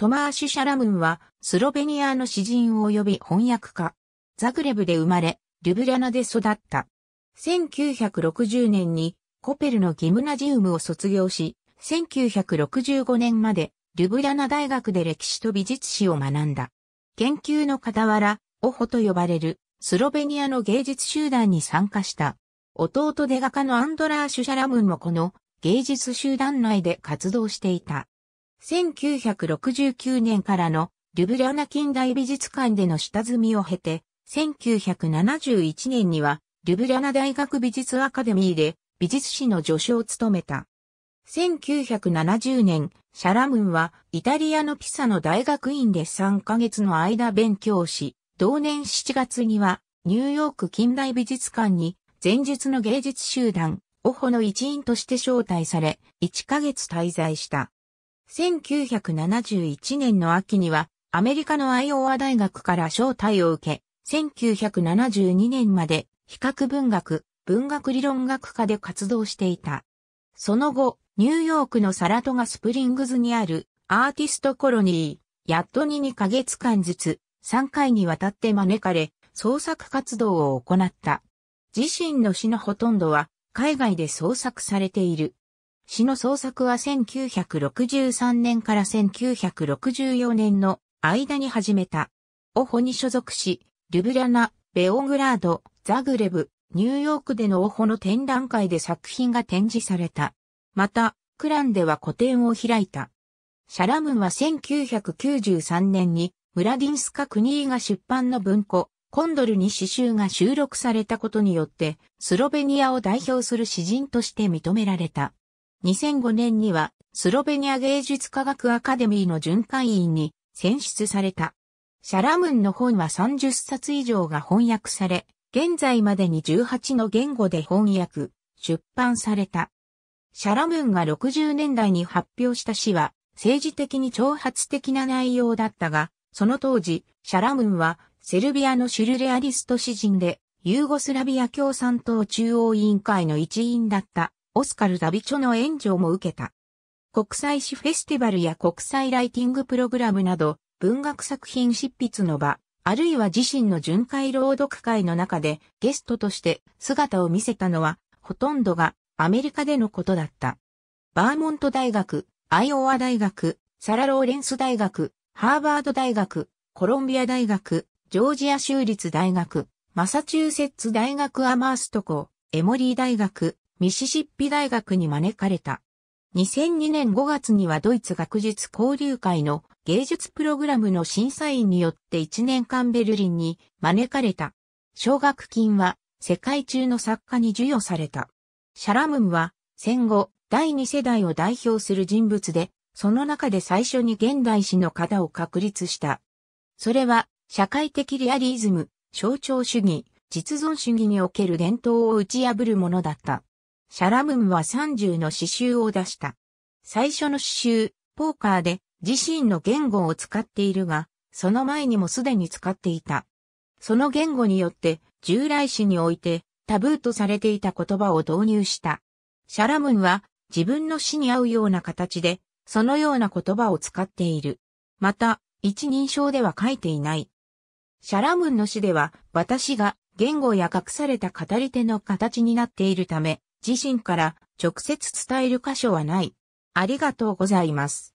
トマーシュ・シャラムンは、スロベニアの詩人を及び翻訳家。ザグレブで生まれ、リュブリャナで育った。1960年に、コペルのギムナジウムを卒業し、1965年まで、リュブリャナ大学で歴史と美術史を学んだ。研究の傍ら、オホと呼ばれる、スロベニアの芸術集団に参加した。弟で画家のアンドラーシュ・シャラムンもこの芸術集団内で活動していた。1969年からのルブリャナ近代美術館での下積みを経て、1971年にはルブリャナ大学美術アカデミーで美術史の助手を務めた。1970年、シャラムンはイタリアのピサの大学院で3ヶ月の間勉強し、同年7月にはニューヨーク近代美術館に前述の芸術集団、オホの一員として招待され、1ヶ月滞在した。1971年の秋には、アメリカのアイオワ大学から招待を受け、1972年まで比較文学、文学理論学科で活動していた。その後、ニューヨークのサラトガスプリングズにあるアーティストコロニー、やっとに2ヶ月間ずつ3回にわたって招かれ、創作活動を行った。自身の詩のほとんどは海外で創作されている。詩の創作は1963年から1964年の間に始めた。オホに所属し、ルブリャナ、ベオグラード、ザグレブ、ニューヨークでのオホの展覧会で作品が展示された。また、クランでは個展を開いた。シャラムンは1993年に、ムラディンスカ・クニーが出版の文庫、コンドルに詩集が収録されたことによって、スロベニアを代表する詩人として認められた。2005年にはスロベニア芸術科学アカデミーの巡回員に選出された。シャラムンの本は30冊以上が翻訳され、現在までに18の言語で翻訳、出版された。シャラムンが60年代に発表した詩は、政治的に挑発的な内容だったが、その当時、シャラムンはセルビアのシュルレアリスト詩人で、ユーゴスラビア共産党中央委員会の一員だった。オスカル・ダビチョの援助も受けた。国際史フェスティバルや国際ライティングプログラムなど、文学作品執筆の場、あるいは自身の巡回朗読会の中でゲストとして姿を見せたのは、ほとんどがアメリカでのことだった。バーモント大学、アイオワ大学、サラ・ローレンス大学、ハーバード大学、コロンビア大学、ジョージア州立大学、マサチューセッツ大学アマースト校、エモリー大学、ミシシッピ大学に招かれた。2002年5月にはドイツ学術交流会の芸術プログラムの審査員によって1年間ベルリンに招かれた。奨学金は世界中の作家に授与された。シャラムンは戦後第2世代を代表する人物で、その中で最初に現代史の型を確立した。それは社会的リアリズム、象徴主義、実存主義における伝統を打ち破るものだった。シャラムンは30の詩集を出した。最初の詩集、ポーカーで自身の言語を使っているが、その前にもすでに使っていた。その言語によって従来詩においてタブーとされていた言葉を導入した。シャラムンは自分の詩に合うような形でそのような言葉を使っている。また、一人称では書いていない。シャラムンの詩では私が言語や隠された語り手の形になっているため、自身から直接伝える箇所はない。ありがとうございます。